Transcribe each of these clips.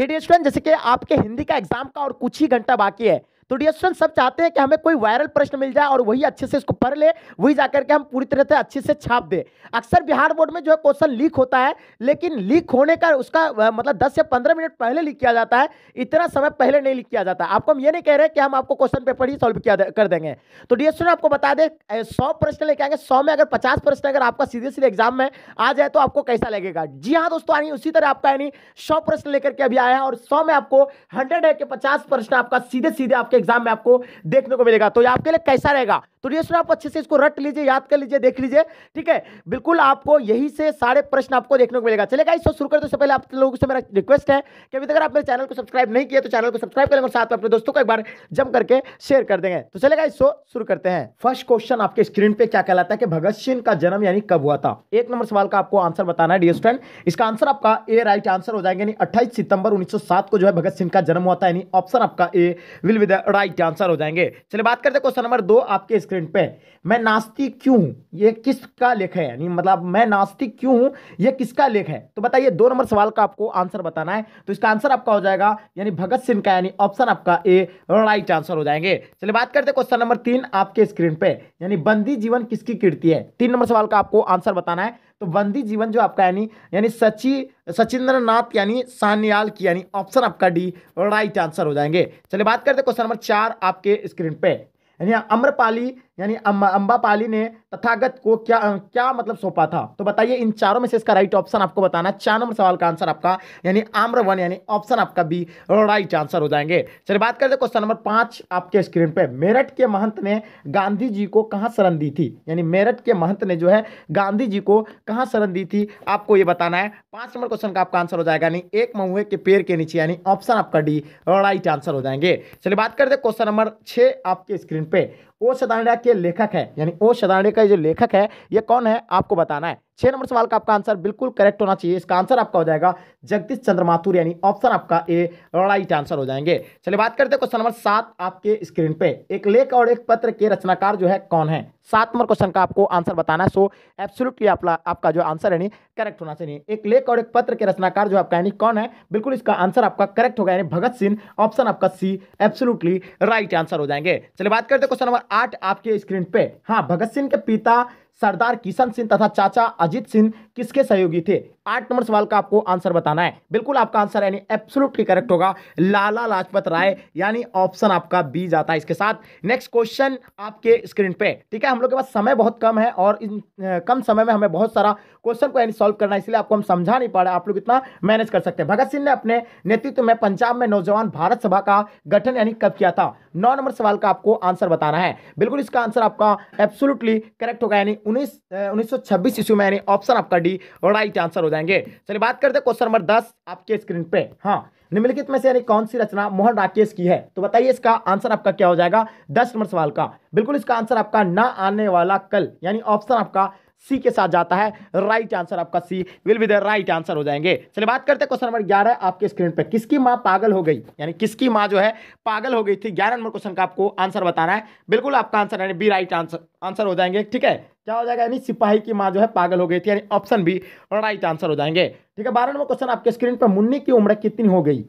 जैसे कि आपके हिंदी का एग्जाम का और कुछ ही घंटा बाकी है तो डियर स्टूडेंट सब चाहते हैं कि हमें कोई वायरल प्रश्न मिल जाए और वही अच्छे से इसको पढ़ ले वही जाकर के हम पूरी तरह से अच्छे से छाप दे अक्सर बिहार बोर्ड में जो है क्वेश्चन लीक होता है लेकिन लीक होने का उसका मतलब दस से पंद्रह मिनट पहले लीक किया जाता है इतना समय पहले नहीं लीक किया जाता आपको हम ये नहीं कह रहे कि हम आपको क्वेश्चन पेपर ही सॉल्व किया कर देंगे तो डियर स्टूडेंट आपको बता दें सौ प्रश्न लेके आएंगे सौ में अगर पचास प्रश्न अगर आपका सीधे सीधे एग्जाम में आ जाए तो आपको कैसा लगेगा जी हाँ दोस्तों यानी उसी तरह आपका यानी सौ प्रश्न लेकर के अभी आया है और सौ में आपको हंड्रेड है कि पचास प्रश्न आपका सीधे सीधे आपके आपके एग्जाम में आपको देखने को मिलेगा तो ये आपके लिए कैसा रहेगा तो ये आप अच्छे से इसको रट लीजिए याद कर लीजिए देख लीजिए ठीक है बिल्कुल आपको यही से सारे प्रश्न आपको देखने को मिलेगा चलेगा इसको तो शुरू करते पहले आप लोगों से मेरा रिक्वेस्ट है कि अभी तक आप मेरे चैनल को सब्सक्राइब नहीं किया तो चैनल को सब्सक्राइब करेंगे और साथ में अपने दोस्तों को एक बार जम करके शेयर कर देंगे तो चलेगा इसको तो शुरू करते हैं फर्स्ट क्वेश्चन आपके स्क्रीन पर क्या कहलाता है कि भगत सिंह का जन्म यानी कब हुआ था एक नंबर सवाल का आपको आंसर बताना है डियर स्टूडेंट इसका आंसर आपका ए राइट आंसर हो जाएगा यानी 28 सितंबर 1907 को जो है भगत सिंह का जन्म हुआ था यानी ऑप्शन आपका ए विल राइट आंसर हो जाएंगे चलिए बात करते क्वेश्चन नंबर दो आपके स्क्रीन पे मैं नास्तिक क्यों हूं यह किसका लेख है यानी मतलब मैं नास्तिक क्यों हूं यह किसका लेख है तो बताइए दो नंबर सवाल का आपको आंसर बताना है तो इसका आंसर आपका हो जाएगा यानी भगत सिंह का यानी ऑप्शन आपका ए राइट आंसर हो जाएंगे चलिए बात करते क्वेश्चन नंबर तीन आपके स्क्रीन पे यानी बंदी जीवन किसकी कीर्ति है तीन नंबर सवाल का आपको आंसर बताना है तो बंदी जीवन जो आपका यानी यानी सची सचिंद्र नाथ यानी सान्याल की यानी ऑप्शन आपका डी राइट आंसर हो जाएंगे चलिए बात करते क्वेश्चन नंबर चार आपके स्क्रीन पे यानी अम्रपाली यानी अम्बापाली ने तथागत को क्या क्या मतलब सौंपा था तो बताइए इन चारों में से इसका राइट ऑप्शन आपको बताना चार नंबर सवाल का आंसर आपका यानी आम्र वन यानी ऑप्शन आपका बी राइट आंसर हो जाएंगे चलिए बात करते क्वेश्चन नंबर पांच आपके स्क्रीन पे मेरठ के महंत ने गांधी जी को कहाँ शरण दी थी यानी मेरठ के महंत ने जो है गांधी जी को कहाँ शरण दी थी आपको ये बताना है पांच नंबर क्वेश्चन का आपका आंसर हो जाएगा यानी एक महुए के पेड़ के नीचे यानी ऑप्शन आपका डी राइट आंसर हो जाएंगे चलिए बात करते क्वेश्चन नंबर छः आपके स्क्रीन पर ओ शतारणा के लेखक है यानी ओ शतारणे का जो लेखक है ये कौन है आपको बताना है छह नंबर सवाल का आपका आंसर बिल्कुल करेक्ट होना चाहिए इसका आंसर आपका हो जाएगा जगदीश चंद्र माथुर यानी ऑप्शन आपका ए राइट आंसर हो जाएंगे चलिए बात करते हैं क्वेश्चन नंबर सात आपके स्क्रीन पे एक लेख और एक पत्र के रचनाकार जो है कौन है सात नंबर क्वेश्चन का आपको आंसर बताना है सो एब्सोल्युटली आपका आपका जो आंसर है नहीं करेक्ट होना चाहिए एक लेख और एक पत्र के रचनाकार जो आपका यानी कौन है बिल्कुल इसका आंसर आपका करेक्ट होगा यानी भगत सिंह ऑप्शन आपका सी एब्सोल्युटली राइट आंसर हो जाएंगे चलिए बात करते हैं क्वेश्चन नंबर आठ आपके स्क्रीन पे हाँ भगत सिंह के पिता सरदार किशन सिंह तथा चाचा अजीत सिंह किसके सहयोगी थे आठ नंबर सवाल का आपको आंसर बताना है बिल्कुल आपका आंसर यानी एब्सोल्युटली करेक्ट होगा लाला लाजपत राय यानी ऑप्शन आपका बी जाता है इसके साथ नेक्स्ट क्वेश्चन आपके स्क्रीन पे ठीक है हम लोग के पास समय बहुत कम है और इन कम समय में हमें बहुत सारा क्वेश्चन को यानी सॉल्व करना है इसलिए आपको हम समझा नहीं पा रहे आप लोग इतना मैनेज कर सकते हैं भगत सिंह ने अपने नेतृत्व में पंजाब में नौजवान भारत सभा का गठन यानी कब किया था नौ नंबर सवाल का आपको आंसर बताना है बिल्कुल इसका आंसर आपका एब्सोल्युटली करेक्ट होगा यानी उन्नीस उन्नीस ईस्वी में यानी ऑप्शन आपका डी राइट आंसर हो जाए जाएंगे चलिए बात करते हैं क्वेश्चन नंबर दस आपके स्क्रीन पे हाँ निम्नलिखित में से यानी कौन सी रचना मोहन राकेश की है तो बताइए इसका आंसर आपका क्या हो जाएगा दस नंबर सवाल का बिल्कुल इसका आंसर आपका ना आने वाला कल यानी ऑप्शन आपका सी के साथ जाता है राइट आंसर आपका C will be the right answer हो जाएंगे चलिए बात करते हैं क्वेश्चन नंबर ग्यारह आपके स्क्रीन पर किसकी माँ पागल हो गई यानी किसकी माँ जो है पागल हो गई थी ग्यारह नंबर क्वेश्चन का आपको आंसर बताना है बिल्कुल आपका आंसर यानी बी राइट आंसर आंसर हो जाएंगे ठीक है क्या हो जाएगा यानी सिपाही की माँ जो है पागल हो गई थी यानी ऑप्शन बी राइट आंसर हो जाएंगे ठीक है बारह नंबर क्वेश्चन आपके स्क्रीन पर मुन्नी की उम्र कितनी हो गई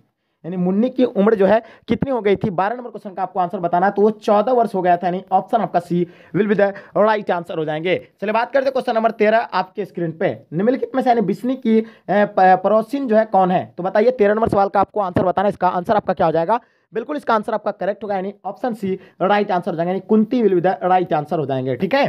यानी मुन्नी की उम्र जो है कितनी हो गई थी बारह नंबर क्वेश्चन का आपको आंसर बताना है तो वो चौदह वर्ष हो गया था यानी ऑप्शन आपका C will be the right answer हो जाएंगे चलिए बात करते क्वेश्चन नंबर तेरह आपके स्क्रीन पे निम्नलिखित में से यानी बिस्नी की परोसिन जो है कौन है तो बताइए तेरह नंबर सवाल का आपको आंसर बताना इसका आंसर आपका क्या हो जाएगा बिल्कुल इसका आंसर आपका करेक्ट होगा यानी ऑप्शन सी राइट आंसर हो जाएंगे यानी कुंती will be the right answer हो जाएंगे ठीक है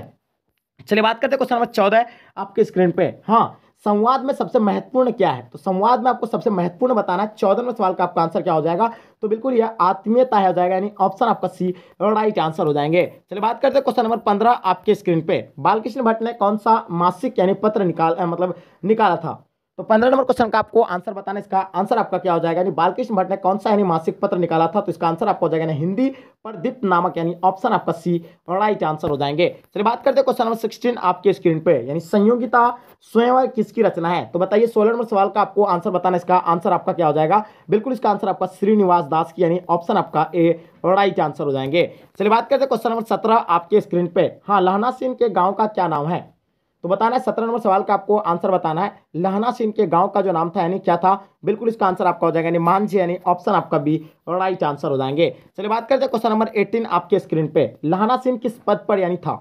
चलिए बात करते हैं क्वेश्चन नंबर चौदह आपके स्क्रीन पे हाँ संवाद में सबसे महत्वपूर्ण क्या है तो संवाद में आपको सबसे महत्वपूर्ण बताना है चौदहवें सवाल का आपका आंसर क्या हो जाएगा तो बिल्कुल यह आत्मीयता है हो जाएगा यानी ऑप्शन आपका सी राइट आंसर हो जाएंगे चलिए बात करते हैं क्वेश्चन नंबर पंद्रह आपके स्क्रीन पे बालकृष्ण भट्ट ने कौन सा मासिक यानी पत्र निकाल मतलब निकाला था तो पंद्रह नंबर क्वेश्चन का आपको आंसर बताना इसका आंसर आपका क्या हो जाएगा यानी बालकृष्ण भट्ट ने कौन सा यानी मासिक पत्र निकाला था तो इसका आंसर आपको हो जाएगा यानी हिंदी प्रदीप्त नामक यानी ऑप्शन आपका सी राइट आंसर हो जाएंगे चलिए बात करते हैं क्वेश्चन नंबर सिक्सटीन आपके स्क्रीन पे यानी संयोगिता स्वयं किसकी रचना है तो बताइए सोलह नंबर सवाल का आपको आंसर बताना इसका आंसर आपका क्या हो जाएगा बिल्कुल इसका आंसर आपका श्रीनिवास दास की यानी ऑप्शन आपका ए राइट आंसर हो जाएंगे चलिए बात करते हैं क्वेश्चन नंबर सत्रह आपके स्क्रीन पे हाँ लहना सिंह के गाँव का क्या नाम है तो बताना है सत्रह नंबर सवाल का आपको आंसर बताना है लहना सिंह के गांव का जो नाम था यानी क्या था बिल्कुल इसका आंसर आपका हो जाएगा यानी मानझी यानी ऑप्शन आपका भी राइट आंसर हो जाएंगे चलिए बात करते हैं क्वेश्चन नंबर एटीन आपके स्क्रीन पे लहना सिंह किस पद पर यानी था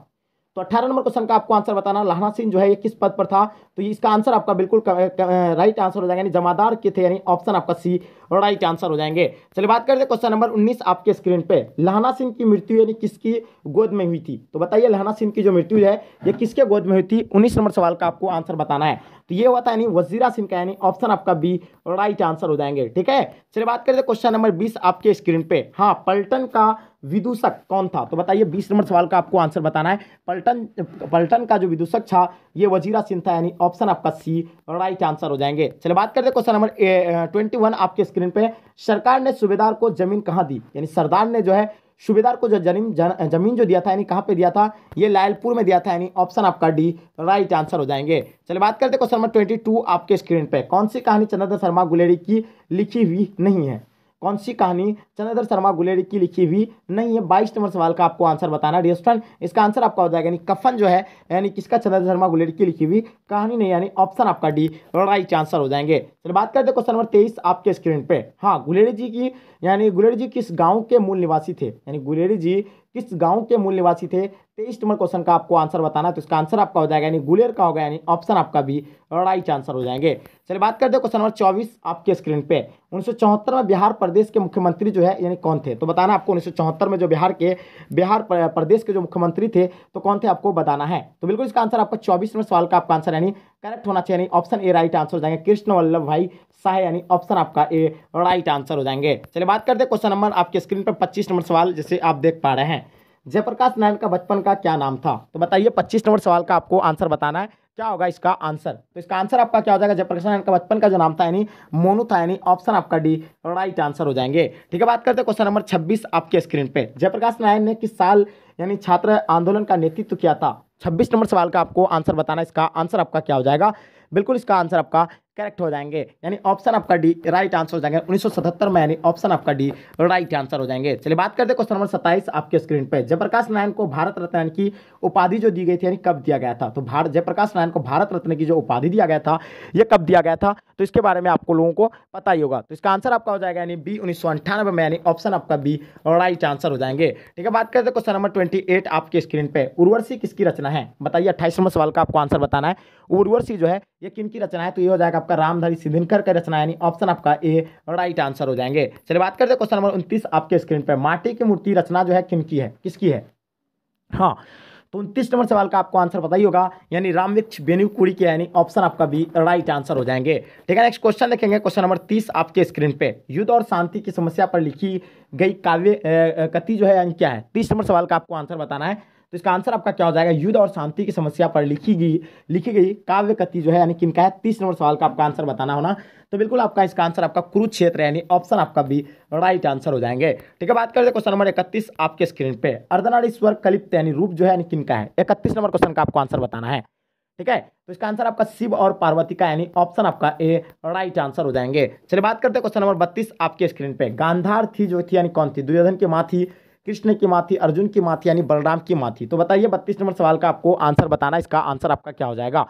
तो अठारह नंबर क्वेश्चन का आपको आंसर बताना लहना सिंह जो है ये किस पद पर था तो इसका आंसर आपका बिल्कुल राइट आंसर हो जाएगा यानी जमादार के थे यानी ऑप्शन आपका सी राइट आंसर हो जाएंगे चलिए बात करते हैं क्वेश्चन नंबर उन्नीस आपके स्क्रीन पे लहना सिंह की मृत्यु यानी किसकी गोद में हुई थी तो बताइए लहना सिंह की जो मृत्यु है ये किसके गोद में हुई थी उन्नीस नंबर सवाल का आपको आंसर बताना है तो ये हुआ था यानी वजीरा सिंह का यानी ऑप्शन आपका बी राइट आंसर हो जाएंगे ठीक है चलिए बात करते हैं क्वेश्चन नंबर बीस आपके स्क्रीन पे हाँ पलटन का विदूषक कौन था तो बताइए बीस नंबर सवाल का आपको आंसर बताना है पलटन पलटन का जो विदूषक था ये वजीरा सिंह था यानी ऑप्शन आपका सी राइट आंसर हो जाएंगे चलिए बात करते क्वेश्चन नंबर ट्वेंटी वन आपके स्क्रीन पे सरकार ने सूबेदार को जमीन कहाँ दी यानी सरदार ने जो है सूबेदार को जो जमीन जमीन जो दिया था यानी कहाँ पे दिया था ये लायलपुर में दिया था यानी ऑप्शन आपका डी राइट आंसर हो जाएंगे चलिए बात करते क्वेश्चन नंबर ट्वेंटी टू आपके स्क्रीन पे कौन सी कहानी चंद्रधर शर्मा गुलेरी की लिखी हुई नहीं है कौन सी कहानी चंद्रधर शर्मा गुलेरी की लिखी हुई नहीं है बाईस नंबर सवाल का आपको आंसर बताना डी स्टूडेंट इसका आंसर आपका हो जाएगा यानी कफन जो है यानी किसका चंद्रधर शर्मा गुलेरी की लिखी हुई कहानी नहीं यानी ऑप्शन आपका डी राइट आंसर हो जाएंगे चलिए बात करते क्वेश्चन नंबर तेईस आपके स्क्रीन पर हाँ गुलेरी जी की यानी गुलेरी जी किस गाँव के मूल निवासी थे यानी गुलेरी जी किस गांव के मूल निवासी थे तेईस नंबर क्वेश्चन का आपको आंसर बताना तो इसका आंसर आपका हो जाएगा यानी गुलेर का होगा यानी ऑप्शन आपका भी राइट आंसर हो जाएंगे चलिए बात करते हैं क्वेश्चन नंबर चौबीस आपके स्क्रीन पे उन्नीस में बिहार प्रदेश के मुख्यमंत्री जो है यानी कौन थे तो बताना आपको उन्नीस में जो बिहार के बिहार प्रदेश के जो मुख्यमंत्री थे तो कौन थे आपको बताना है तो बिल्कुल इसका आंसर आपका चौबीस नंबर सवाल का आपका आंसर यानी करेक्ट होना चाहिए यानी ऑप्शन ए राइट आंसर हो जाएंगे कृष्ण वल्लभ भाई शाह यानी ऑप्शन आपका ए राइट आंसर हो जाएंगे चलिए बात करते हैं क्वेश्चन नंबर आपके स्क्रीन पर पच्चीस नंबर सवाल जैसे आप देख पा रहे हैं जयप्रकाश नारायण का बचपन का क्या नाम था तो बताइए पच्चीस नंबर सवाल का आपको आंसर बताना है क्या होगा इसका आंसर तो इसका आंसर आपका क्या हो जाएगा जयप्रकाश नारायण का बचपन का जो नाम था यानी मोनू था यानी ऑप्शन आपका डी राइट आंसर हो जाएंगे ठीक है बात करते हैं क्वेश्चन नंबर छब्बीस आपके स्क्रीन पर जयप्रकाश नारायण ने किस साल यानी छात्र आंदोलन का नेतृत्व किया था छब्बीस नंबर सवाल का आपको आंसर बताना इसका आंसर आपका क्या हो जाएगा बिल्कुल इसका आंसर आपका करेक्ट हो जाएंगे यानी ऑप्शन आपका डी राइट आंसर हो जाएंगे 1977 में यानी ऑप्शन आपका डी राइट आंसर हो जाएंगे चलिए बात करते हैं क्वेश्चन नंबर 27 आपके स्क्रीन पे जयप्रकाश नारायण को भारत रत्न की उपाधि जो दी गई थी यानी कब दिया गया था तो भारत जयप्रकाश नारायण को भारत रत्न की जो उपाधि दिया गया था ये कब दिया गया था तो इसके बारे में आपको लोगों को पता ही होगा तो इसका आंसर आपका हो जाएगा यानी बी उन्नीस में यानी ऑप्शन आपका बी राइट आंसर हो जाएंगे ठीक है बात करते क्वेश्चन नंबर ट्वेंटी आपके स्क्रीन पर उर्वरसी किसकी रचना है बताइए अट्ठाईस नंबर सवाल का आपको आंसर बताना है उर्वरसी जो है ये किन की रचना है तो ये हो जाएगा आपका रामधारी सिद्धिनकर का रचना यानी ऑप्शन आपका ए राइट आंसर हो जाएंगे चलिए बात करते हैं क्वेश्चन नंबर उनतीस आपके स्क्रीन पर माटी की मूर्ति रचना जो है किनकी है किसकी है हाँ तो उनतीस नंबर सवाल का आपको आंसर पता ही होगा यानी रामवृक्ष बेनु कुड़ी के यानी ऑप्शन आपका बी राइट आंसर हो जाएंगे ठीक है नेक्स्ट क्वेश्चन देखेंगे क्वेश्चन नंबर तीस आपके स्क्रीन पे युद्ध और शांति की समस्या पर लिखी गई काव्य कति जो है यानी क्या है तीस नंबर सवाल का आपको आंसर बताना है तो इसका आंसर आपका क्या हो जाएगा युद्ध और शांति की समस्या पर लिखी गई लिखी गई काव्य कति जो है यानी किनका है तीस नंबर सवाल का आपका आंसर बताना होना तो बिल्कुल आपका इसका आंसर आपका कुरुक्षेत्र यानी ऑप्शन आपका भी राइट आंसर हो जाएंगे ठीक है बात करते क्वेश्चन नंबर इकतीस आपके स्क्रीन पे अर्धनारीश्वर कलिप्त यानी रूप जो है यानी किनका है इकतीस नंबर क्वेश्चन का आपको आंसर बताना है ठीक है तो इसका आंसर आपका शिव और पार्वती का यानी ऑप्शन आपका ए राइट आंसर हो जाएंगे चलिए बात करते हैं क्वेश्चन नंबर बत्तीस आपके स्क्रीन पे गांधार थी जो थी यानी कौन थी दुर्योधन की माँ थी कृष्ण की माँ थी अर्जुन की माँ थी यानी बलराम की माँ थी तो बताइए बत्तीस नंबर सवाल का आपको आंसर बताना इसका आंसर आपका क्या हो जाएगा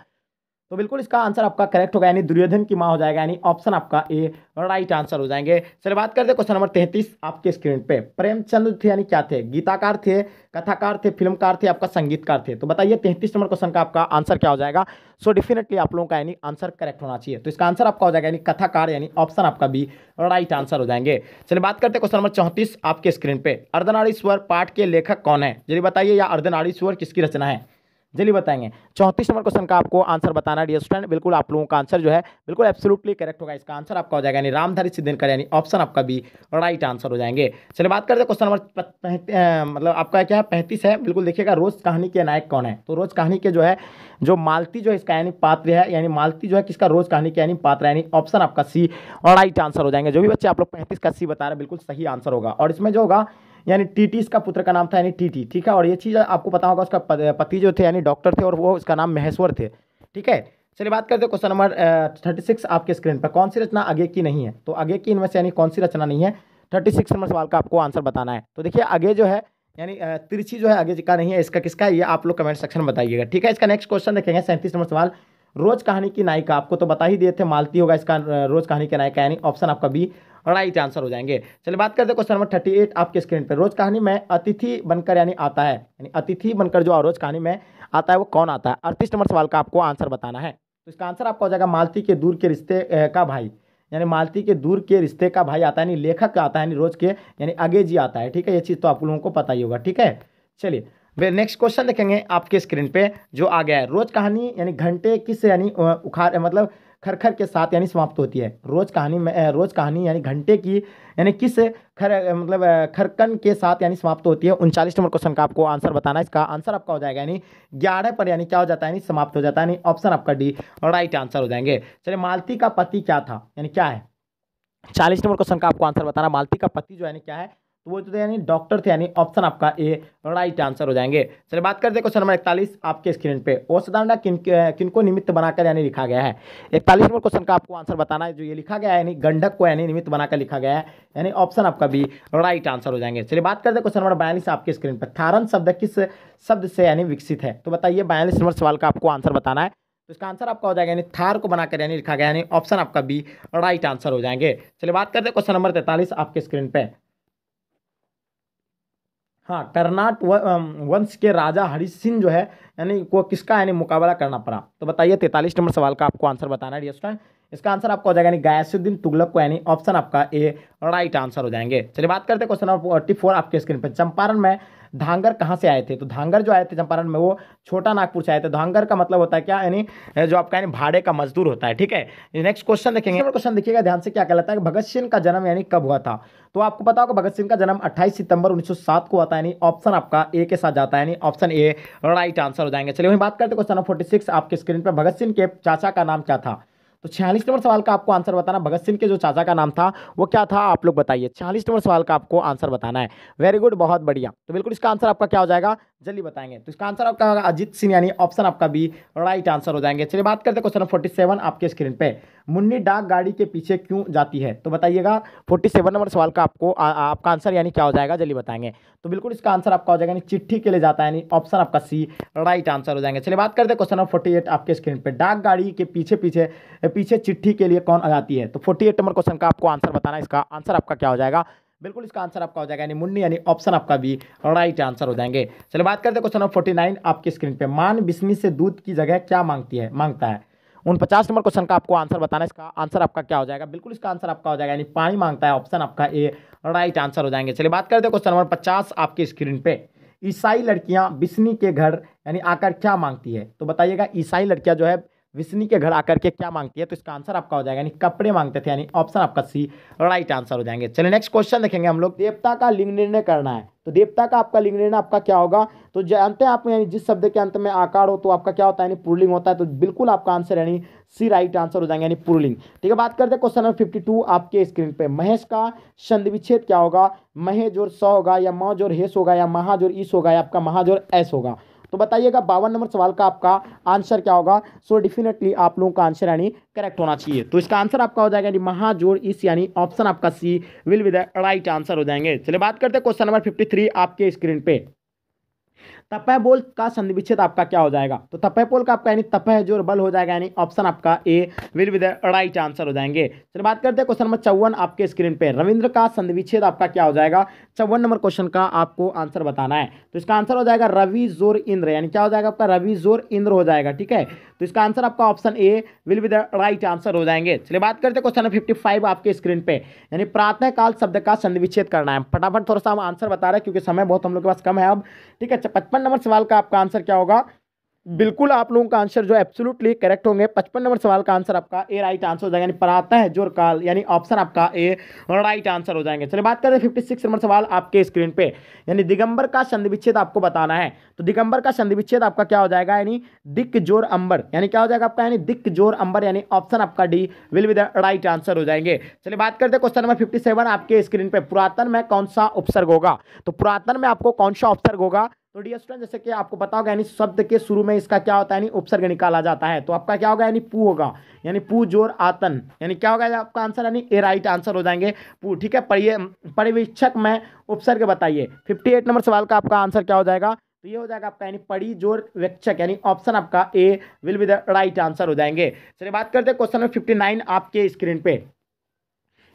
तो बिल्कुल इसका आंसर आपका करेक्ट होगा यानी दुर्योधन की माँ हो जाएगा यानी ऑप्शन आपका ए राइट आंसर हो जाएंगे चलिए बात करते हैं क्वेश्चन नंबर तैंतीस आपके स्क्रीन पे प्रेमचंद थे यानी क्या थे गीताकार थे कथाकार थे फिल्मकार थे आपका संगीतकार थे तो बताइए तैंतीस नंबर क्वेश्चन का आपका आंसर क्या हो जाएगा सो डेफिनेटली आप लोगों का यानी आंसर करेक्ट होना चाहिए तो इसका आंसर आपका हो जाएगा यानी कथाकार यानी ऑप्शन आपका बी राइट आंसर हो जाएंगे चलिए बात करते हैं क्वेश्चन नंबर चौंतीस आपके स्क्रीन पे अर्धनारीश्वर पाठ के लेखक कौन है यदि बताइए या अर्धनारीश्वर किसकी रचना है जल्दी बताएंगे चौंतीस नंबर क्वेश्चन का आपको आंसर बताना डी स्टूडेंट बिल्कुल आप लोगों का आंसर जो है बिल्कुल एब्सोल्युटली करेक्ट होगा इसका आंसर आपका हो जाएगा यानी रामधारी का यानी ऑप्शन आपका भी राइट आंसर हो जाएंगे चलिए बात करते हैं क्वेश्चन नंबर मतलब आपका क्या है पैंतीस है बिल्कुल देखिएगा रोज कहानी के नायक कौन है तो रोज कहानी के जो है जो मालती जो इसका यानी पात्र है यानी मालती जो है किसका रोज कहानी के यानी पात्र यानी ऑप्शन आपका सी और राइट आंसर हो जाएंगे जो भी बच्चे आप लोग पैंतीस का सी बता रहे हैं बिल्कुल सही आंसर होगा और इसमें जो होगा यानी टीटी इसका पुत्र का नाम था यानी टीटी ठीक है और ये चीज़ आपको पता होगा उसका पति जो थे यानी डॉक्टर थे और वो उसका नाम महेश्वर थे ठीक है चलिए बात करते हैं क्वेश्चन नंबर थर्टी सिक्स आपके स्क्रीन पर कौन सी रचना आगे की नहीं है तो आगे की इनमें से यानी कौन सी रचना नहीं है थर्टी सिक्स नंबर सवाल का आपको आंसर बताना है तो देखिए आगे जो है यानी तिरछी जो है आगे का नहीं है इसका किसका ये आप लोग कमेंट सेक्शन में बताइएगा ठीक है इसका नेक्स्ट क्वेश्चन देखेंगे सैंतीस नंबर सवाल रोज कहानी की नायिका आपको तो बता ही दिए थे मालती होगा इसका रोज कहानी की नायिका यानी ऑप्शन आपका बी राइट आंसर हो जाएंगे चलिए बात करते हैं क्वेश्चन नंबर थर्टी एट आपके स्क्रीन पर रोज कहानी में अतिथि बनकर यानी आता है यानी अतिथि बनकर जो रोज कहानी में आता है वो कौन आता है अड़तीस नंबर सवाल का आपको आंसर बताना है तो इसका आंसर आपका हो जाएगा मालती के दूर के रिश्ते का भाई यानी मालती के दूर के रिश्ते का भाई आता है यानी लेखक आता है यानी रोज के यानी आगे जी आता है ठीक है ये चीज़ तो आप लोगों को पता ही होगा ठीक है चलिए वे नेक्स्ट क्वेश्चन देखेंगे आपके स्क्रीन पे जो आ गया है रोज कहानी यानी घंटे किस यानी उखाड़ मतलब खरखर के साथ यानी समाप्त होती है रोज कहानी में रोज कहानी यानी घंटे की यानी किस खर मतलब खरकन के साथ यानी समाप्त होती है उनचालीस नंबर क्वेश्चन का आपको आंसर बताना इसका आंसर आपका हो जाएगा यानी ग्यारह पर यानी क्या हो जाता है यानी समाप्त हो जाता है यानी ऑप्शन आपका डी राइट आंसर हो जाएंगे चलिए मालती का पति क्या था यानी क्या है चालीस नंबर क्वेश्चन का आपको आंसर बताना मालती का पति जो है क्या है तो वो जो तो यानी डॉक्टर थे यानी ऑप्शन आपका ए राइट आंसर हो जाएंगे चलिए बात करते हैं क्वेश्चन नंबर इकतालीस आपके स्क्रीन पे औषधांडा किन किनको निमित्त बनाकर यानी लिखा गया है इकतालीस नंबर क्वेश्चन का आपको आंसर बताना है जो ये लिखा गया है यानी गंडक को यानी निमित्त बनाकर लिखा गया है यानी ऑप्शन आपका भी राइट आंसर हो जाएंगे चलिए बात करते हैं क्वेश्चन नंबर बयालीस आपके स्क्रीन पर थारन शब्द किस शब्द से यानी विकसित है तो बताइए बयालीस नंबर सवाल का आपको आंसर बताना है तो इसका आंसर आपका हो जाएगा यानी थार को बनाकर यानी लिखा गया यानी ऑप्शन आपका बी राइट आंसर हो जाएंगे चलिए बात करते हैं क्वेश्चन नंबर तैंतालीस आपके स्क्रीन पे हाँ कर्नाट वंश के राजा हरि सिंह जो है यानी को किसका यानी मुकाबला करना पड़ा तो बताइए तैतालीस नंबर सवाल का आपको आंसर बताना है डियर इसका आंसर आपको हो जाएगा यानी गयासुद्दीन तुगलक को यानी ऑप्शन आपका ए राइट आंसर हो जाएंगे चलिए बात करते हैं क्वेश्चन नंबर फोर्टी फोर आपके स्क्रीन पर चंपारण में धांगर कहाँ से आए थे तो धांगर जो आए थे चंपारण में वो छोटा नागपुर से आए थे धांगर का मतलब होता है क्या यानी जो आपका यानी भाड़े का मजदूर होता है ठीक है नेक्स्ट क्वेश्चन देखेंगे क्वेश्चन देखिएगा ध्यान से क्या कहलाता है भगत सिंह का जन्म यानी कब हुआ था तो आपको पता होगा भगत सिंह का जन्म 28 सितंबर 1907 को आता है यानी ऑप्शन आपका ए के साथ जाता है यानी ऑप्शन ए राइट आंसर हो जाएंगे चलिए वहीं बात करते क्वेश्चन नंबर 46 आपके स्क्रीन पर भगत सिंह के चाचा का नाम क्या था तो छियालीस नंबर सवाल का आपको आंसर बताना भगत सिंह के जो चाचा का नाम था वो क्या था आप लोग बताइए छियालीस नंबर सवाल का आपको आंसर बताना है वेरी गुड बहुत बढ़िया तो बिल्कुल इसका आंसर आपका क्या हो जाएगा जल्दी बताएंगे तो इसका आंसर आपका होगा अजीत सिंह यानी ऑप्शन आपका भी राइट आंसर हो जाएंगे चलिए बात करते हैं क्वेश्चन नंबर सेवन आपके स्क्रीन पे मुन्नी डाक गाड़ी के पीछे क्यों जाती है तो बताइएगा फोर्टी सेवन नंबर सवाल का आपको आ, आ, आपका आंसर यानी क्या हो जाएगा जल्दी बताएंगे तो बिल्कुल इसका आंसर आपका हो जाएगा यानी चिट्ठी के लिए जाता है यानी ऑप्शन आपका सी राइट आंसर हो जाएंगे चलिए बात करते हैं क्वेश्चन नंबर फोर्टी आपके स्क्रीन पर डाक गाड़ी के पीछे पीछे पीछे चिट्ठी के लिए कौन आ जाती है तो फोर्टी नंबर क्वेश्चन का आपको आंसर बताना इसका आंसर आपका क्या हो जाएगा बिल्कुल इसका आंसर आपका हो जाएगा यानी मुन्नी यानी ऑप्शन आपका भी राइट आंसर हो जाएंगे चलो बात करते हैं क्वेश्चन नंबर फोर्टी नाइन आपकी स्क्रीन पे मान बिस्मी से दूध की जगह क्या मांगती है मांगता है उन पचास नंबर क्वेश्चन का आपको आंसर बताना है इसका आंसर आपका क्या हो जाएगा बिल्कुल इसका आंसर आपका हो जाएगा यानी पानी मांगता है ऑप्शन आपका ए राइट आंसर हो जाएंगे चलिए बात करते हैं क्वेश्चन नंबर पचास आपकी स्क्रीन पे ईसाई लड़कियाँ बिस्नी के घर यानी आकर क्या मांगती है तो बताइएगा ईसाई लड़कियाँ जो है विष्णी के घर आकर के क्या मांगती है तो इसका आंसर आपका हो जाएगा यानी कपड़े मांगते थे यानी ऑप्शन आपका सी राइट आंसर हो जाएंगे चलिए नेक्स्ट क्वेश्चन देखेंगे हम लोग देवता का लिंग निर्णय करना है तो देवता का आपका लिंग निर्णय आपका क्या होगा तो जानते हैं आप यानी जिस शब्द के अंत में आकार हो तो आपका क्या होता है यानी पुरलिंग होता है तो बिल्कुल आपका आंसर यानी सी राइट आंसर हो जाएंगे यानी पुरलिंग ठीक है बात करते हैं क्वेश्चन नंबर फिफ्टी टू आपके स्क्रीन पे महेश का संधि क्या होगा महेज जोर स होगा या मौज जोर हेस होगा या महाजोर ईस होगा या आपका महाजोर एस होगा तो बताइएगा बावन नंबर सवाल का आपका आंसर क्या होगा सो so, डेफिनेटली आप लोगों का आंसर यानी करेक्ट होना चाहिए तो इसका आंसर आपका हो जाएगा यानी महाजोड़ इस यानी ऑप्शन आपका C will with right answer हो जाएंगे चलिए बात करते हैं क्वेश्चन नंबर फिफ्टी आपके स्क्रीन पर तपह बोल का विच्छेद आपका क्या हो जाएगा तो तपह पोल का आपका यानी तपह जोर बल हो जाएगा यानी ऑप्शन आपका A will with right answer हो जाएंगे चलिए बात करते हैं क्वेश्चन नंबर चौवन आपके स्क्रीन पे रविंद्र का विच्छेद आपका क्या हो जाएगा चौवन नंबर क्वेश्चन का आपको आंसर बताना है तो इसका आंसर हो जाएगा रवि जोर इंद्र यानी क्या हो जाएगा आपका रवि जोर इंद्र हो जाएगा ठीक है तो इसका आंसर आपका option A will with right answer हो जाएंगे चलिए बात करते हैं क्वेश्चन नंबर फिफ्टी आपके स्क्रीन पे यानी प्रातः काल शब्द का विच्छेद करना है फटाफट थोड़ा सा हम आंसर बता रहे हैं क्योंकि समय बहुत हम लोग के पास कम है अब ठीक है पचपन पचपन नंबर सवाल का आपका आंसर क्या होगा बिल्कुल आप लोगों का आंसर जो एब्सोल्युटली करेक्ट होंगे पचपन नंबर सवाल का आंसर आपका ए राइट आंसर हो जाएगा यानी पराता है जोर काल यानी ऑप्शन आपका ए राइट आंसर हो जाएंगे चलिए बात करें फिफ्टी सिक्स नंबर सवाल आपके स्क्रीन पे यानी दिगंबर का संधि विच्छेद आपको बताना है तो दिगंबर का संधि विच्छेद आपका क्या हो जाएगा यानी दिक जोर अंबर यानी क्या हो जाएगा आपका यानी दिक जोर अंबर यानी ऑप्शन आपका D will with right answer हो जाएंगे चलिए बात करते हैं क्वेश्चन नंबर फिफ्टी आपके स्क्रीन पर पुरातन में कौन सा उपसर्ग होगा तो पुरातन में आपको कौन सा उपसर्ग होगा तो डी स्टूडेंट जैसे कि आपको बताओगे यानी शब्द के शुरू में इसका क्या होता है यानी उपसर्ग निकाला जाता है तो आपका क्या होगा यानी पू होगा यानी पू जोर आतन यानी क्या होगा आपका आंसर यानी ए राइट आंसर हो जाएंगे पू ठीक है पढ़िए परिवेक्षक में उपसर्ग बताइए फिफ्टी एट नंबर सवाल का आपका आंसर क्या हो जाएगा तो ये हो जाएगा आपका यानी पड़ी जोर वेक्षक यानी ऑप्शन आपका A will be the right answer हो जाएंगे चलिए बात करते हैं क्वेश्चन नंबर फिफ्टी आपके स्क्रीन पे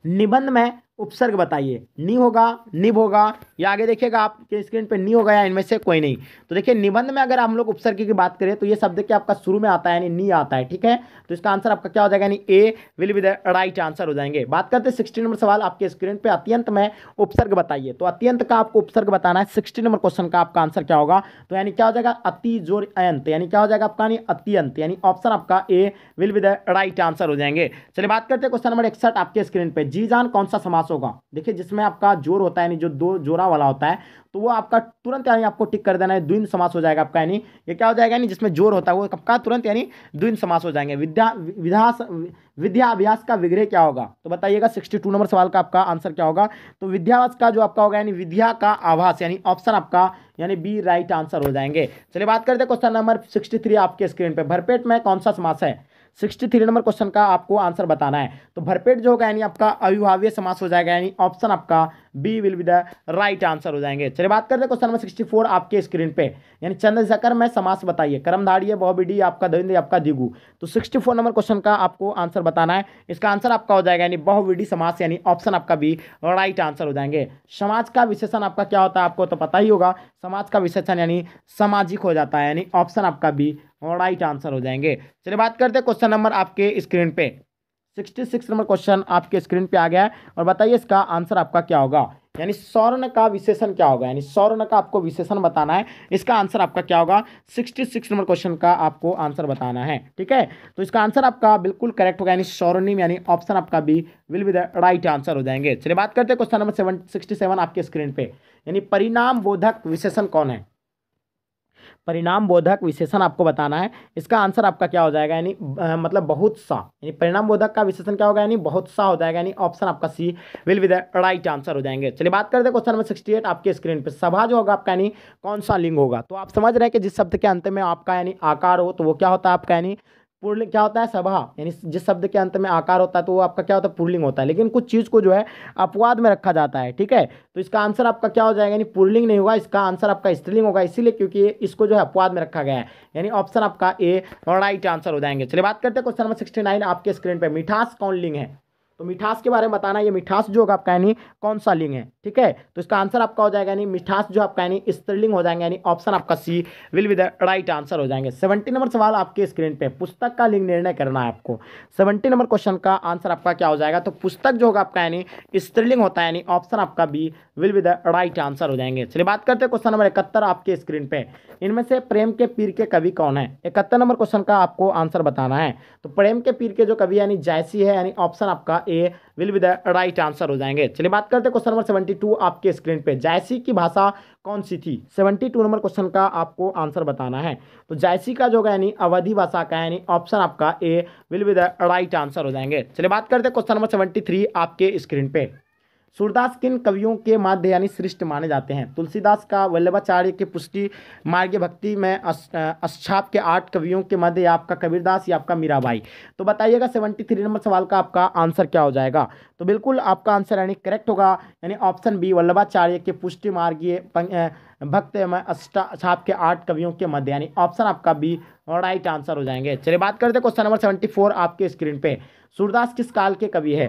निबंध में उपसर्ग बताइए नी होगा निभ होगा या आगे देखिएगा आपके स्क्रीन पे नी होगा या इनमें से कोई नहीं तो देखिए निबंध में अगर हम लोग उपसर्ग की बात करें तो ये शब्द क्या आपका शुरू में आता है यानी नी आता है ठीक है तो इसका आंसर आपका क्या हो जाएगा यानी A will be the right answer हो जाएंगे बात करते हैं सिक्सटी नंबर सवाल आपके स्क्रीन पर अत्यंत में उपसर्ग बताइए तो अत्यंत का आपको उपसर्ग बताना है सिक्सटी नंबर क्वेश्चन का आपका आंसर क्या होगा तो यानी क्या हो जाएगा अति जोर अंत यानी क्या हो जाएगा आपका यानी अत्यंत यानी ऑप्शन आपका A will be the right answer हो जाएंगे चलिए बात करते हैं क्वेश्चन नंबर इकसठ आपके स्क्रीन पर जी जान कौन सा समाज पास होगा देखिए जिसमें आपका जोर होता है यानी जो दो जोरा वाला होता है तो वो आपका तुरंत यानी आपको टिक कर देना है द्विन समास हो जाएगा आपका यानी ये क्या हो जाएगा यानी जिसमें जोर होता है वो आपका तुरंत यानी द्विन समास हो जाएंगे विद्या विधास विद्या अभ्यास का विग्रह क्या होगा तो बताइएगा सिक्सटी टू नंबर सवाल का आपका आंसर क्या होगा तो विद्यावास का जो आपका होगा यानी विद्या का आभास यानी ऑप्शन आपका यानी बी राइट आंसर हो जाएंगे चलिए बात करते हैं क्वेश्चन नंबर सिक्सटी थ्री आपके स्क्रीन पर भरपेट में कौन सा समास है सिक्सटी थ्री नंबर क्वेश्चन का आपको आंसर बताना है तो भरपेट जो होगा यानी आपका अविभाव्य समास हो जाएगा यानी ऑप्शन आपका B will be the right answer हो जाएंगे चलिए बात करते हैं क्वेश्चन नंबर सिक्सटी फोर आपके स्क्रीन पे यानी चंद्रशेखर में समास बताइए करमधारी है आपका दविंद आपका दिगू तो सिक्सटी फोर नंबर क्वेश्चन का आपको आंसर बताना है इसका आंसर आपका हो जाएगा यानी बहुविडी समास यानी ऑप्शन आपका भी राइट आंसर हो जाएंगे समाज का विशेषण आपका क्या होता है आपको तो पता ही होगा समाज का विशेषण यानी सामाजिक हो जाता है यानी ऑप्शन आपका भी राइट आंसर हो जाएंगे चलिए बात करते हैं क्वेश्चन नंबर आपके स्क्रीन पे सिक्सटी सिक्स नंबर क्वेश्चन आपके स्क्रीन पे आ गया है और बताइए इसका आंसर आपका क्या होगा यानी स्वर्ण का विशेषण क्या होगा यानी स्वर्ण का आपको विशेषण बताना है इसका आंसर आपका क्या होगा सिक्सटी सिक्स नंबर क्वेश्चन का आपको आंसर बताना है ठीक है तो इसका आंसर आपका बिल्कुल करेक्ट होगा यानी सौरणिम यानी ऑप्शन आपका B will be the right answer हो जाएंगे चलिए बात करते हैं question number seven sixty seven आपके स्क्रीन पे यानी परिणाम बोधक विशेषण कौन है परिणाम बोधक विशेषण आपको बताना है इसका आंसर आपका क्या हो जाएगा यानी मतलब बहुत सा यानी परिणाम बोधक का विशेषण क्या होगा यानी बहुत सा हो जाएगा यानी ऑप्शन आपका C will be the right answer हो जाएंगे चलिए बात करते हैं क्वेश्चन नंबर सिक्सटी एट आपके स्क्रीन पर सभा जो होगा आपका यानी कौन सा लिंग होगा तो आप समझ रहे हैं कि जिस शब्द के अंत में आपका यानी आकार हो तो वो क्या होता है आपका यानी पुरलिंग क्या होता है सभा यानी जिस शब्द के अंत में आकार होता है तो वो आपका क्या होता है पुरलिंग होता है लेकिन कुछ चीज़ को जो है अपवाद में रखा जाता है ठीक है तो इसका आंसर आपका क्या हो जाएगा यानी पुरलिंग नहीं होगा इसका आंसर आपका स्त्रीलिंग होगा इसीलिए क्योंकि इसको जो है अपवाद में रखा गया है यानी ऑप्शन आपका ए राइट आंसर हो जाएंगे चलिए बात करते हैं क्वेश्चन नंबर सिक्सटी आपके स्क्रीन पर मिठास कौन लिंग है तो मिठास के बारे में बताना ये मिठास जो होगा आपका यानी कौन सा लिंग है ठीक है तो इसका आंसर आपका हो जाएगा यानी मिठास जो आपका यानी स्त्रीलिंग हो जाएंगे यानी ऑप्शन आपका C will be the right answer हो जाएंगे सेवेंटी नंबर सवाल आपके स्क्रीन पे पुस्तक का लिंग निर्णय करना है आपको सेवेंटी नंबर क्वेश्चन का आंसर आपका क्या हो जाएगा तो पुस्तक जो होगा आपका यानी स्त्रीलिंग होता है यानी ऑप्शन आपका B will be the right answer हो जाएंगे चलिए बात करते हैं क्वेश्चन नंबर इकहत्तर आपके स्क्रीन पर इनमें से प्रेम के पीर के कवि कौन है इकहत्तर नंबर क्वेश्चन का आपको आंसर बताना है तो प्रेम के पीर के जो कवि यानी जैसी है यानी ऑप्शन आपका आपका A will be the right answer हो जाएंगे चलिए बात करते हैं क्वेश्चन नंबर सेवेंटी टू आपके स्क्रीन पे जायसी की भाषा कौन सी थी सेवेंटी टू नंबर क्वेश्चन का आपको आंसर बताना है तो जायसी का जो होगा यानी अवधि भाषा का यानी ऑप्शन आपका A will be the right answer हो जाएंगे चलिए बात करते हैं क्वेश्चन नंबर सेवेंटी थ्री आपके स्क्रीन पे सूरदास किन कवियों के माध्य यानी श्रेष्ठ माने जाते हैं तुलसीदास का वल्लभाचार्य के पुष्टि मार्ग भक्ति में अश्छाप के आठ कवियों के मध्य आपका कबीरदास या आपका मीराबाई तो बताइएगा सेवेंटी थ्री नंबर सवाल का आपका आंसर क्या हो जाएगा तो बिल्कुल आपका आंसर यानी करेक्ट होगा यानी ऑप्शन बी वल्लभाचार्य के पुष्टि मार्गीय भक्त में अष्टाप के आठ कवियों के मध्य यानी ऑप्शन आपका बी राइट आंसर हो जाएंगे चलिए बात करते हैं क्वेश्चन नंबर सेवेंटी फोर आपके स्क्रीन पे सूरदास किस काल के कवि है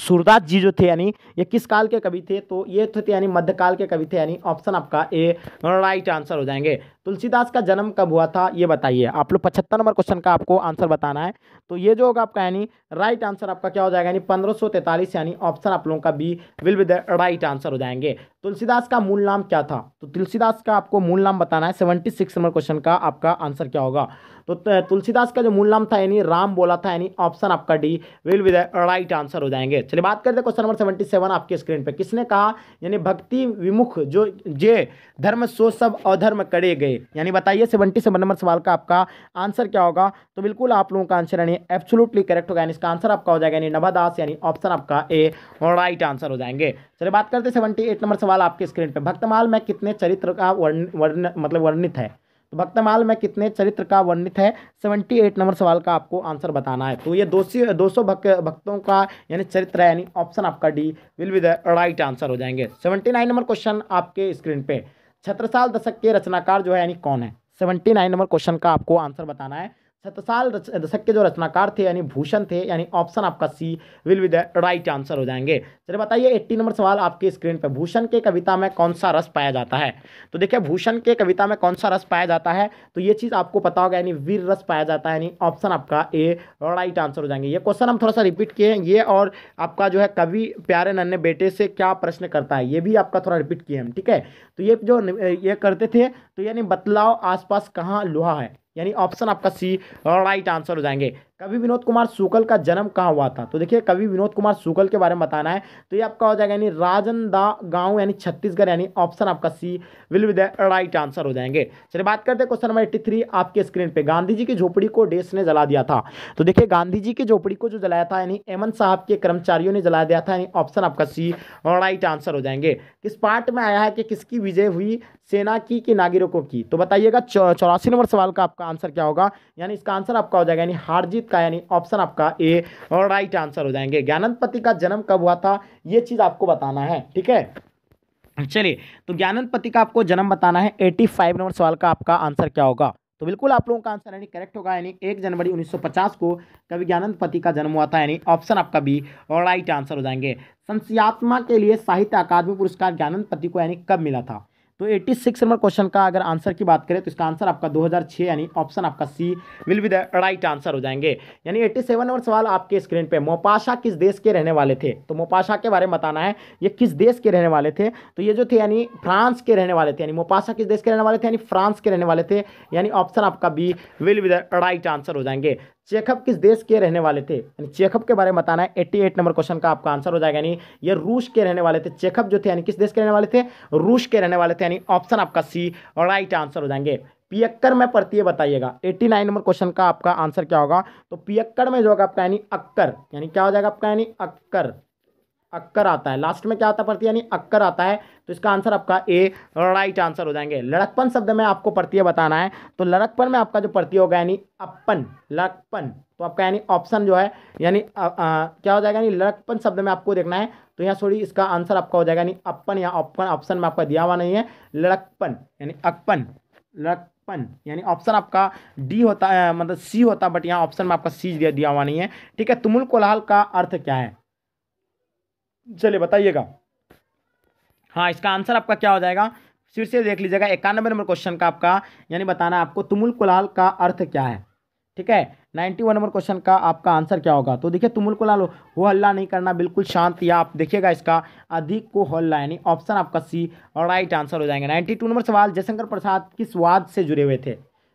सूरदास जी जो थे यानी ये किस काल के कवि थे तो ये थे यानी मध्यकाल के कवि थे यानी ऑप्शन आपका ए राइट आंसर हो जाएंगे तुलसीदास का जन्म कब हुआ था ये बताइए आप लोग पचहत्तर नंबर क्वेश्चन का आपको आंसर बताना है तो ये जो होगा आपका यानी राइट आंसर आपका क्या हो जाएगा यानी पंद्रह यानी ऑप्शन आप लोगों का B will be the right answer हो जाएंगे तुलसीदास का मूल नाम क्या था तो तुलसीदास का आपको मूल नाम बताना है सेवेंटी नंबर क्वेश्चन का आपका आंसर क्या होगा तो तुलसीदास का जो मूल नाम था यानी राम बोला था यानी ऑप्शन आपका D will be right answer हो जाएंगे चलिए बात करते हैं क्वेश्चन नंबर सेवेंटी सेवन आपके स्क्रीन पे किसने कहा यानी भक्ति विमुख जो जे धर्म सो सब अधर्म करे गए यानी बताइए सेवेंटी सेवन नंबर सवाल का आपका आंसर क्या होगा तो बिल्कुल आप लोगों का आंसर यानी एब्सोलूटली करेक्ट होगा यानी इसका आंसर आपका हो जाएगा यानी नवादास यानी ऑप्शन आपका ए राइट आंसर हो जाएंगे चलिए बात करते हैं सेवेंटी एट नंबर सवाल आपके स्क्रीन पर भक्तमाल में कितने चरित्र का वर्ण वर्ण मतलब वर्णित है तो भक्तमाल में कितने चरित्र का वर्णित है सेवेंटी एट नंबर सवाल का आपको आंसर बताना है तो ये दो दो सौ भक्त भक्तों का यानी चरित्र है यानी ऑप्शन आपका D will be the right answer हो जाएंगे सेवेंटी नाइन नंबर क्वेश्चन आपके स्क्रीन पे छत्रसाल दशक के रचनाकार जो है यानी कौन है सेवेंटी नाइन नंबर क्वेश्चन का आपको आंसर बताना है छतसाल दशक के जो रचनाकार थे यानी भूषण थे यानी ऑप्शन आपका C will be the right answer हो जाएंगे चलिए बताइए एट्टी नंबर सवाल आपके स्क्रीन पर भूषण के कविता में कौन सा रस पाया जाता है तो देखिए भूषण के कविता में कौन सा रस पाया जाता है तो ये चीज़ आपको पता होगा यानी वीर रस पाया जाता है यानी ऑप्शन आपका ए राइट आंसर हो जाएंगे ये क्वेश्चन हम थोड़ा सा रिपीट किए हैं ये और आपका जो है कवि प्यारे नन्हे बेटे से क्या प्रश्न करता है ये भी आपका थोड़ा रिपीट किए हम ठीक है तो ये जो ये करते थे तो यानी बतलाओ आसपास कहाँ लोहा है यानी ऑप्शन आपका सी राइट आंसर हो जाएंगे कवि विनोद कुमार शुक्ल का जन्म कहाँ हुआ था तो देखिए कवि विनोद कुमार शुक्ल के बारे में बताना है तो ये आपका हो जाएगा यानी राजनदा गांव यानी छत्तीसगढ़ यानी ऑप्शन आपका C will with right answer हो जाएंगे चलिए बात करते हैं क्वेश्चन नंबर एट्टी थ्री आपके स्क्रीन पे गांधी जी की झोपड़ी को देश ने जला दिया था तो देखिए गांधी जी की झोपड़ी को जो जलाया था यानी एमन साहब के कर्मचारियों ने जला दिया था यानी ऑप्शन आपका सी राइट आंसर हो जाएंगे किस पार्ट में आया है कि किसकी विजय हुई सेना की कि नागरिकों की तो बताइएगा चौरासी नंबर सवाल का आपका आंसर क्या होगा यानी इसका आंसर आपका हो जाएगा यानी हार जीत का यानी ऑप्शन आपका ए राइट आंसर हो जाएंगे ज्ञानंतपति का जन्म कब हुआ था ये चीज़ आपको बताना है ठीक है चलिए तो ज्ञानंतपति का आपको जन्म बताना है एटी फाइव नंबर सवाल का आपका आंसर क्या होगा तो बिल्कुल आप लोगों का आंसर यानी करेक्ट होगा यानी एक जनवरी 1950 को कवि ज्ञानंद पति का जन्म हुआ था यानी ऑप्शन आपका बी और राइट आंसर हो जाएंगे संस्यात्मा के लिए साहित्य अकादमी पुरस्कार ज्ञानंद पति को यानी कब मिला था तो 86 नंबर क्वेश्चन का अगर आंसर की बात करें तो इसका आंसर आपका 2006 यानी ऑप्शन आपका C will be the right answer हो जाएंगे यानी 87 नंबर सवाल आपके स्क्रीन पे मोपाशा किस देश के रहने वाले थे तो मोपाशा के बारे में बताना है ये किस देश के रहने वाले थे तो ये जो थे यानी फ्रांस के रहने वाले थे यानी मोपाशा किस देश के रहने वाले थे यानी फ्रांस के रहने वाले थे यानी ऑप्शन आपका B will be the right answer हो जाएंगे चेकअप किस देश के रहने वाले थे यानी चेकअप के बारे में बताना है 88 नंबर क्वेश्चन का आपका आंसर हो जाएगा यानी ये रूस के रहने वाले थे चेकअप जो थे यानी किस देश के रहने वाले थे रूस के रहने वाले थे यानी ऑप्शन आपका सी राइट आंसर हो जाएंगे पियक्कर में प्रत्यय बताइएगा 89 नंबर क्वेश्चन का आपका आंसर क्या होगा तो पियक्कर में जो होगा आपका यानी अक्कर यानी क्या हो जाएगा आपका यानी अक्कर अक्कर आता है लास्ट में क्या आता है यानी अक्कर आता है तो इसका आंसर आपका ए राइट आंसर हो जाएंगे लड़कपन शब्द में आपको प्रत्यय बताना है तो लड़कपन में आपका जो प्रत्यय होगा यानी अपन लड़कपन तो आपका यानी ऑप्शन जो है यानी क्या हो जाएगा यानी लड़कपन शब्द में आपको देखना है तो यहाँ सॉरी इसका आंसर आपका हो जाएगा यानी अपन या ऑप्शन ऑप्शन में आपका दिया हुआ नहीं है लड़कपन यानी अकपन लड़क पन यानी ऑप्शन आपका डी होता है मतलब सी होता बट यहाँ ऑप्शन में आपका सी दिया हुआ नहीं है ठीक है तुमुल कोलाहल का अर्थ क्या है चलिए बताइएगा हाँ इसका आंसर आपका क्या हो जाएगा फिर से देख लीजिएगा इक्यानवे नंबर क्वेश्चन का आपका यानी बताना आपको तुमुल कुलाल का अर्थ क्या है ठीक है नाइन्टी वन नंबर क्वेश्चन का आपका आंसर क्या होगा तो देखिए तुमुल को हो हल्ला नहीं करना बिल्कुल शांत या आप देखिएगा इसका अधिक को हल्ला यानी ऑप्शन आपका सी और राइट आंसर हो जाएंगे नाइन्टी टू नंबर सवाल जयशंकर प्रसाद किस वाद से जुड़े हुए थे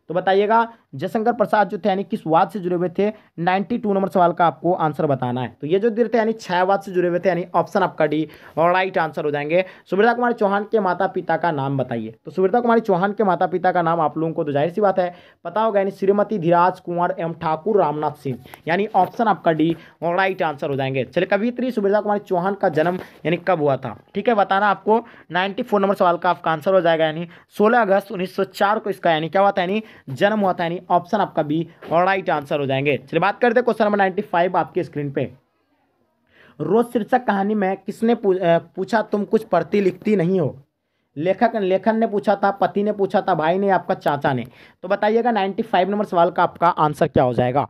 तो बताइएगा जयशंकर प्रसाद जो थे यानी किस वाद से जुड़े हुए थे नाइन्टी टू नंबर सवाल का आपको आंसर बताना है तो ये जो दिए थे यानी छह छायावाद से जुड़े हुए थे यानी ऑप्शन आपका डी राइट आंसर हो जाएंगे सुब्रता कुमारी चौहान के माता पिता का नाम बताइए तो सुब्रता कुमारी चौहान के माता पिता का नाम आप लोगों को तो जाहिर सी बात है पता होगा यानी श्रीमती धीराज कुमार एवं ठाकुर रामनाथ सिंह यानी ऑप्शन आपका डी राइट आंसर हो जाएंगे चले कवित्री सुब्रता कुमारी चौहान का जन्म यानी कब हुआ था ठीक है बताना आपको नाइन्टी नंबर सवाल का आपका आंसर हो जाएगा यानी सोलह अगस्त उन्नीस को इसका यानी क्या हुआ था यानी जन्म हुआ था यानी ऑप्शन आपका बी राइट आंसर हो जाएंगे चलिए बात करते क्वेश्चन नंबर नाइन्टी फाइव आपकी स्क्रीन पे रोज शीर्षक कहानी में किसने पूछा तुम कुछ पढ़ती लिखती नहीं हो लेखक लेखन ने पूछा था पति ने पूछा था भाई ने आपका चाचा ने तो बताइएगा नाइन्टी फाइव नंबर सवाल का आपका आंसर क्या हो जाएगा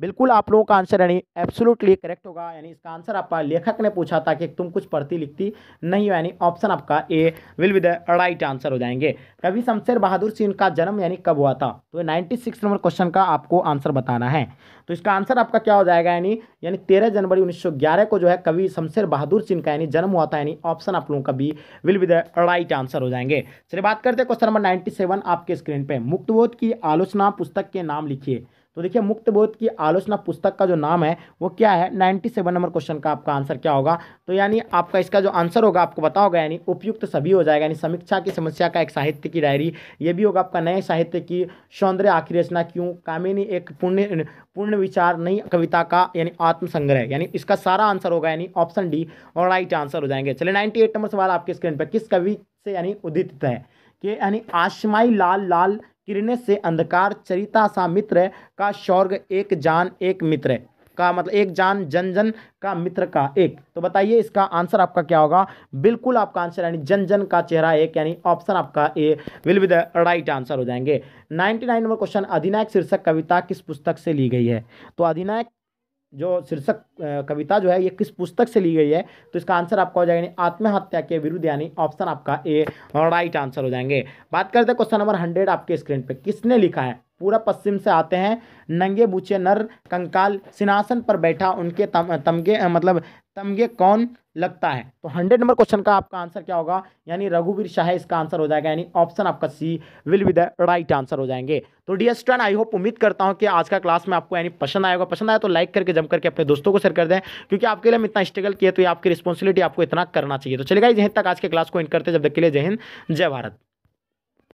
बिल्कुल आप लोगों का आंसर यानी एब्सोलूटली करेक्ट होगा यानी इसका आंसर आपका लेखक ने पूछा था कि तुम कुछ पढ़ती लिखती नहीं हो यानी ऑप्शन आपका A will with right answer हो जाएंगे कभी शमशेर बहादुर सिंह का जन्म यानी कब हुआ था तो नाइन्टी सिक्स नंबर क्वेश्चन का आपको आंसर बताना है तो इसका आंसर आपका क्या हो जाएगा यानी यानी तेरह जनवरी उन्नीस को जो है कवि शमशेर बहादुर सिंह का यानी जन्म हुआ था यानी ऑप्शन आप लोगों का भी विल विद राइट आंसर हो जाएंगे चलिए बात करते हैं क्वेश्चन नंबर नाइन्टी आपके स्क्रीन पर मुक्तबोध की आलोचना पुस्तक के नाम लिखिए तो देखिए मुक्त बोध की आलोचना पुस्तक का जो नाम है वो क्या है नाइन्टी सेवन नंबर क्वेश्चन का आपका आंसर क्या होगा तो यानी आपका इसका जो आंसर होगा आपको बताओगा यानी उपयुक्त सभी हो जाएगा यानी समीक्षा की समस्या का एक साहित्य की डायरी ये भी होगा आपका नए साहित्य की सौंदर्य आखिर रचना क्यों कामिनी एक पुण्य पूर्ण विचार नई कविता का यानी आत्मसंग्रह यानी इसका सारा आंसर होगा यानी ऑप्शन डी और राइट आंसर हो जाएंगे चले नाइन्टी एट नंबर सवाल आपके स्क्रीन पर किस कवि से यानी उदित है कि यानी आशमाई लाल लाल किरने से अंधकार चरिता सा मित्र का स्वर्ग एक जान एक मित्र का मतलब एक जान जन जन का मित्र का एक तो बताइए इसका आंसर आपका क्या होगा बिल्कुल आपका आंसर यानी जन जन का चेहरा एक यानी ऑप्शन आपका A will be the right answer हो जाएंगे ninety nine number question Adhinayak शीर्षक कविता किस पुस्तक से ली गई है तो अधिनायक जो शीर्षक कविता जो है ये किस पुस्तक से ली गई है तो इसका आंसर आपका हो जाएगा यानी आत्महत्या के विरुद्ध यानी ऑप्शन आपका ए राइट आंसर हो जाएंगे बात करते हैं क्वेश्चन नंबर हंड्रेड आपके स्क्रीन पे किसने लिखा है पूरा पश्चिम से आते हैं नंगे बूचे नर कंकाल सिंहासन पर बैठा उनके तम तमगे मतलब तमगे कौन लगता है तो हंड्रेड नंबर क्वेश्चन का आपका आंसर क्या होगा यानी रघुवीर शाह इसका आंसर हो जाएगा यानी ऑप्शन आपका C will be the right answer हो जाएंगे तो डियर स्टूडेंट आई होप उम्मीद करता हूं कि आज का क्लास में आपको यानी पसंद आएगा पसंद आया तो लाइक करके जम करके अपने दोस्तों को शेयर कर दें क्योंकि आपके लिए हम इतना स्ट्रगल किया तो ये आपकी रिस्पॉन्सिबिलिटी आपको इतना करना चाहिए तो चलेगा जहन तक आज के क्लास को इन करते जब तक के लिए जय हिंद जय भारत